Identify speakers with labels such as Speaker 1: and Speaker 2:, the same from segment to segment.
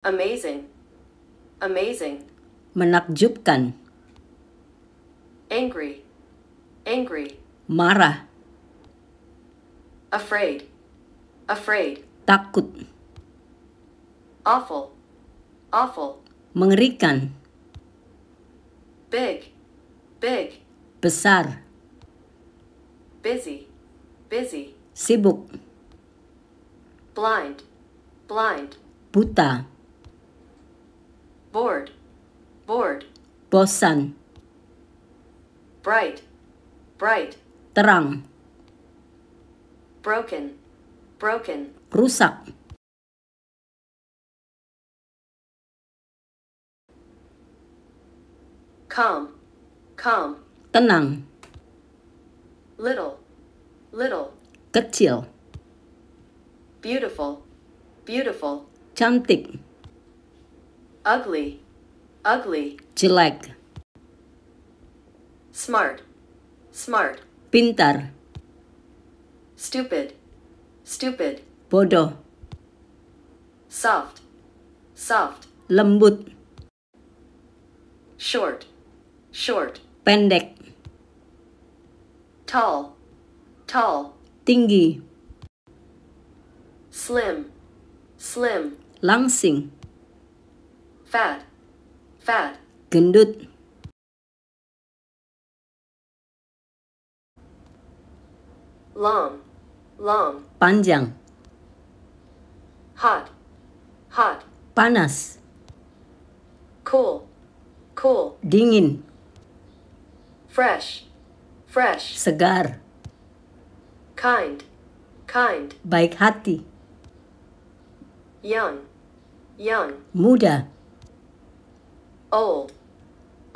Speaker 1: Amazing. Amazing.
Speaker 2: Menakjubkan.
Speaker 1: Angry. Angry. Marah. Afraid. Afraid. Takut. Awful. Awful.
Speaker 2: Mengerikan.
Speaker 1: Big. Big. Besar. Busy. Busy.
Speaker 2: Sibuk.
Speaker 1: Blind. Blind. Buta. bored, bored.
Speaker 2: Bosan.
Speaker 1: Bright, bright. Terang. Broken, broken. Rusak. Calm, calm. Tenang. Little, little. Kecil. Beautiful, beautiful.
Speaker 2: Cantik.
Speaker 1: ugly, ugly, jelek, smart, smart, pintar, stupid, stupid, bodoh, soft, soft, lembut, short, short, pendek, tall, tall, tinggi, slim, slim,
Speaker 2: langsing
Speaker 1: fat fat gendut long long panjang hot hot
Speaker 2: panas
Speaker 1: cool cool dingin fresh fresh segar kind kind
Speaker 2: baik hati
Speaker 1: young young muda old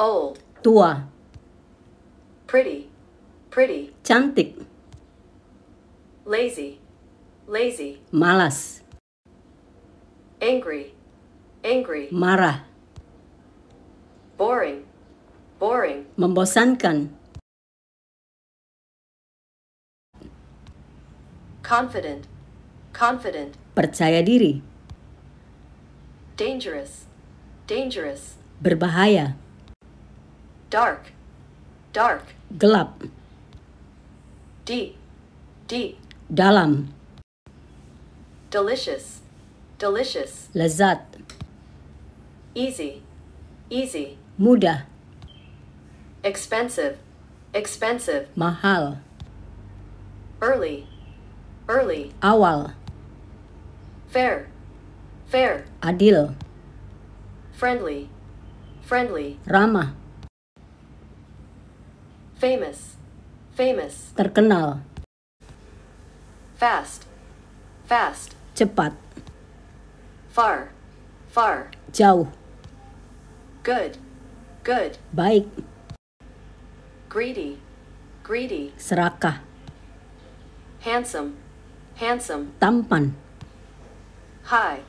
Speaker 1: old tua pretty pretty cantik lazy lazy
Speaker 2: malas
Speaker 1: angry angry marah boring boring
Speaker 2: membosankan
Speaker 1: confident confident
Speaker 2: percaya diri
Speaker 1: dangerous dangerous
Speaker 2: berbahaya.
Speaker 1: Dark, dark. Gelap. Deep, deep. Dalam. Delicious, delicious. Lezat. Easy, easy. Mudah. Expensive, expensive.
Speaker 2: Mahal.
Speaker 1: Early, early. Awal. Fair, fair. Adil. Friendly, Friendly. Ramah. Famous. Famous.
Speaker 2: Terkenal.
Speaker 1: Fast. Fast. Cepat. Far. Far. Jauh. Good. Good. Baik. Greedy. Greedy.
Speaker 2: Serakah.
Speaker 1: Handsome. Handsome. Tampan. High.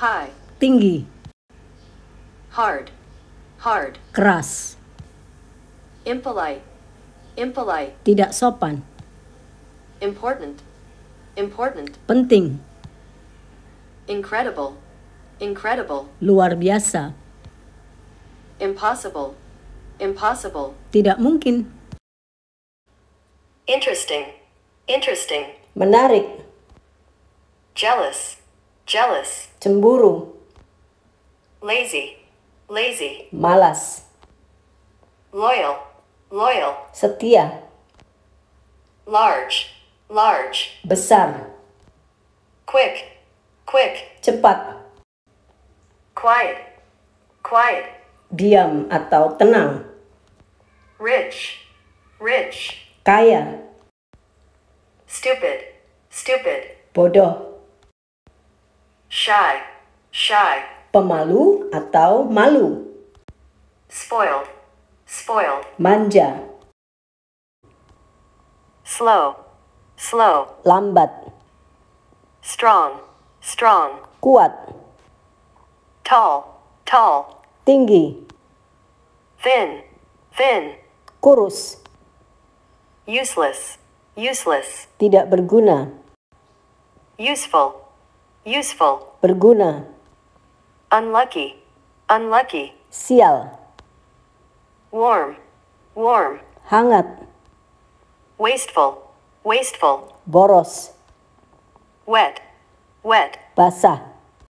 Speaker 1: High. Tinggi. Hard. hard, keras. Impolite, impolite, tidak sopan. Important, important, penting. Incredible, incredible,
Speaker 2: luar biasa.
Speaker 1: Impossible, impossible,
Speaker 2: tidak mungkin.
Speaker 1: Interesting, interesting,
Speaker 2: menarik.
Speaker 1: Jealous, jealous,
Speaker 2: cemburu.
Speaker 1: Lazy, lazy,
Speaker 2: malas,
Speaker 1: loyal, loyal,
Speaker 2: setia,
Speaker 1: large, large,
Speaker 2: besar,
Speaker 1: quick, quick, cepat, quiet, quiet,
Speaker 2: diam atau tenang,
Speaker 1: rich, rich,
Speaker 2: kaya,
Speaker 1: stupid, stupid,
Speaker 2: bodoh,
Speaker 1: shy, shy.
Speaker 2: pemalu atau malu.
Speaker 1: Spoiled. Spoiled.
Speaker 2: Manja.
Speaker 1: Slow. Slow. Lambat. Strong. Strong. Kuat. Tall. Tall. Tinggi. Thin. Thin. Kurus. Useless. Useless.
Speaker 2: Tidak berguna.
Speaker 1: Useful. Useful.
Speaker 2: Berguna.
Speaker 1: Unlucky. Unlucky. Sial. Warm. Warm. Hangat. Wasteful. Wasteful.
Speaker 2: Boros.
Speaker 1: Wet. Wet.
Speaker 2: Basah.